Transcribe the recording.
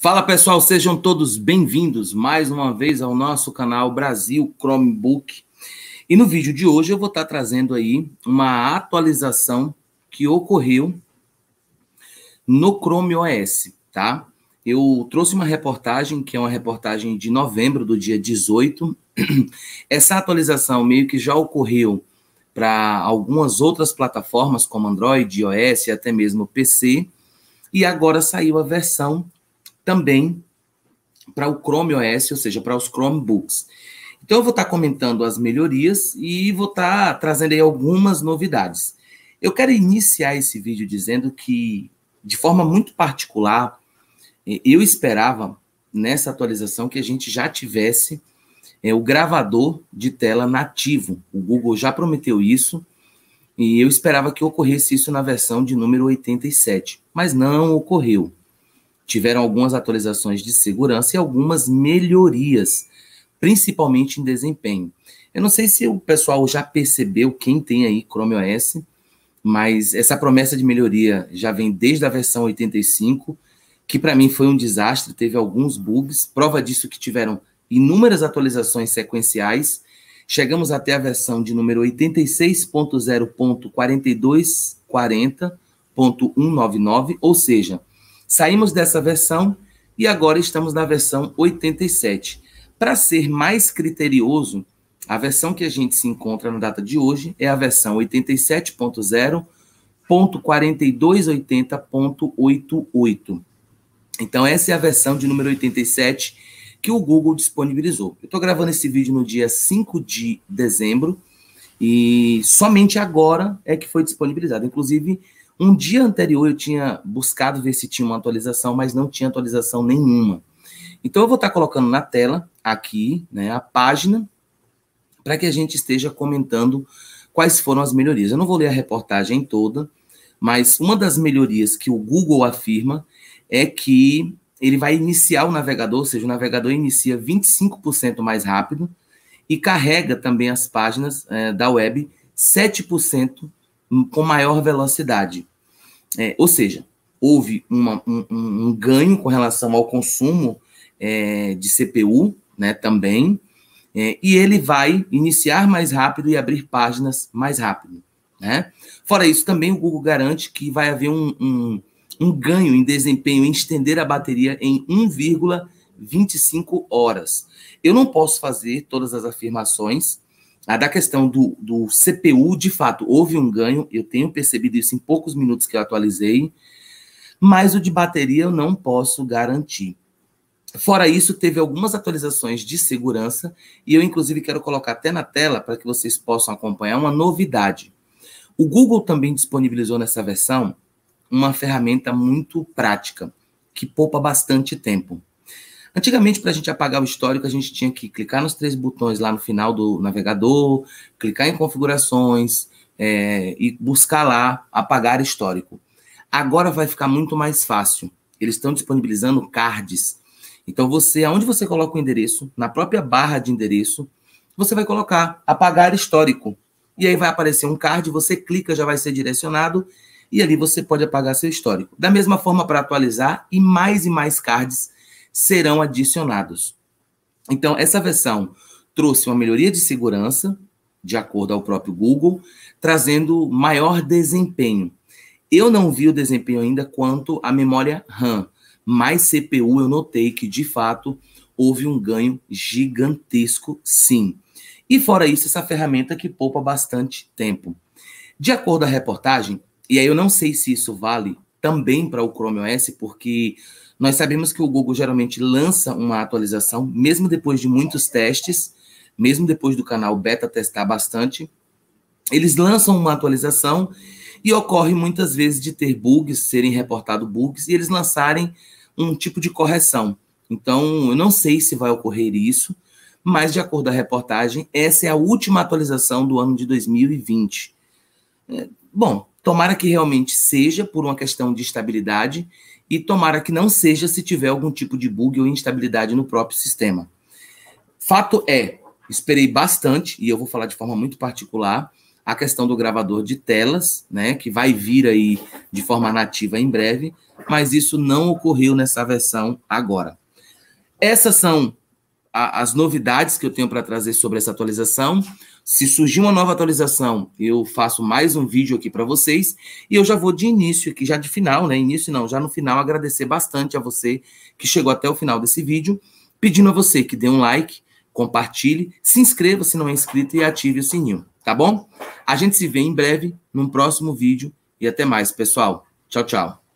Fala pessoal, sejam todos bem-vindos mais uma vez ao nosso canal Brasil Chromebook. E no vídeo de hoje eu vou estar trazendo aí uma atualização que ocorreu no Chrome OS, tá? Eu trouxe uma reportagem que é uma reportagem de novembro do dia 18. Essa atualização meio que já ocorreu para algumas outras plataformas como Android, iOS e até mesmo PC. E agora saiu a versão também para o Chrome OS, ou seja, para os Chromebooks. Então eu vou estar tá comentando as melhorias e vou estar tá trazendo aí algumas novidades. Eu quero iniciar esse vídeo dizendo que, de forma muito particular, eu esperava nessa atualização que a gente já tivesse é, o gravador de tela nativo. O Google já prometeu isso e eu esperava que ocorresse isso na versão de número 87, mas não ocorreu tiveram algumas atualizações de segurança e algumas melhorias, principalmente em desempenho. Eu não sei se o pessoal já percebeu quem tem aí Chrome OS, mas essa promessa de melhoria já vem desde a versão 85, que para mim foi um desastre, teve alguns bugs, prova disso que tiveram inúmeras atualizações sequenciais. Chegamos até a versão de número 86.0.4240.199, ou seja, Saímos dessa versão e agora estamos na versão 87. Para ser mais criterioso, a versão que a gente se encontra na data de hoje é a versão 87.0.4280.88. Então, essa é a versão de número 87 que o Google disponibilizou. Eu estou gravando esse vídeo no dia 5 de dezembro e somente agora é que foi disponibilizado. Inclusive, um dia anterior eu tinha buscado ver se tinha uma atualização, mas não tinha atualização nenhuma. Então eu vou estar colocando na tela aqui né, a página para que a gente esteja comentando quais foram as melhorias. Eu não vou ler a reportagem toda, mas uma das melhorias que o Google afirma é que ele vai iniciar o navegador, ou seja, o navegador inicia 25% mais rápido e carrega também as páginas é, da web 7% com maior velocidade. É, ou seja, houve uma, um, um, ganho com relação ao consumo é, de CPU né, também, é, e ele vai iniciar mais rápido e abrir páginas mais rápido. Né? Fora isso, também o Google garante que vai haver um, um, um ganho em desempenho em estender a bateria em 1,25 horas. Eu não posso fazer todas as afirmações, a da questão do, do CPU, de fato, houve um ganho, eu tenho percebido isso em poucos minutos que eu atualizei, mas o de bateria eu não posso garantir. Fora isso, teve algumas atualizações de segurança, e eu, inclusive, quero colocar até na tela para que vocês possam acompanhar uma novidade. O Google também disponibilizou nessa versão uma ferramenta muito prática, que poupa bastante tempo. Antigamente, para a gente apagar o histórico, a gente tinha que clicar nos três botões lá no final do navegador, clicar em configurações é, e buscar lá apagar histórico. Agora vai ficar muito mais fácil. Eles estão disponibilizando cards. Então, você, aonde você coloca o endereço, na própria barra de endereço, você vai colocar apagar histórico. E aí vai aparecer um card, você clica, já vai ser direcionado, e ali você pode apagar seu histórico. Da mesma forma, para atualizar, e mais e mais cards serão adicionados. Então, essa versão trouxe uma melhoria de segurança, de acordo ao próprio Google, trazendo maior desempenho. Eu não vi o desempenho ainda quanto à memória RAM, mas CPU eu notei que, de fato, houve um ganho gigantesco, sim. E fora isso, essa ferramenta que poupa bastante tempo. De acordo com a reportagem, e aí eu não sei se isso vale também para o Chrome OS, porque nós sabemos que o Google geralmente lança uma atualização, mesmo depois de muitos testes, mesmo depois do canal beta testar bastante, eles lançam uma atualização e ocorre muitas vezes de ter bugs, serem reportados bugs e eles lançarem um tipo de correção. Então, eu não sei se vai ocorrer isso, mas de acordo com a reportagem, essa é a última atualização do ano de 2020. É, bom, tomara que realmente seja por uma questão de estabilidade e tomara que não seja se tiver algum tipo de bug ou instabilidade no próprio sistema. Fato é, esperei bastante, e eu vou falar de forma muito particular, a questão do gravador de telas, né, que vai vir aí de forma nativa em breve, mas isso não ocorreu nessa versão agora. Essas são a, as novidades que eu tenho para trazer sobre essa atualização. Se surgir uma nova atualização, eu faço mais um vídeo aqui para vocês. E eu já vou de início aqui, já de final, né? Início não, já no final, agradecer bastante a você que chegou até o final desse vídeo, pedindo a você que dê um like, compartilhe, se inscreva se não é inscrito e ative o sininho, tá bom? A gente se vê em breve num próximo vídeo e até mais, pessoal. Tchau, tchau.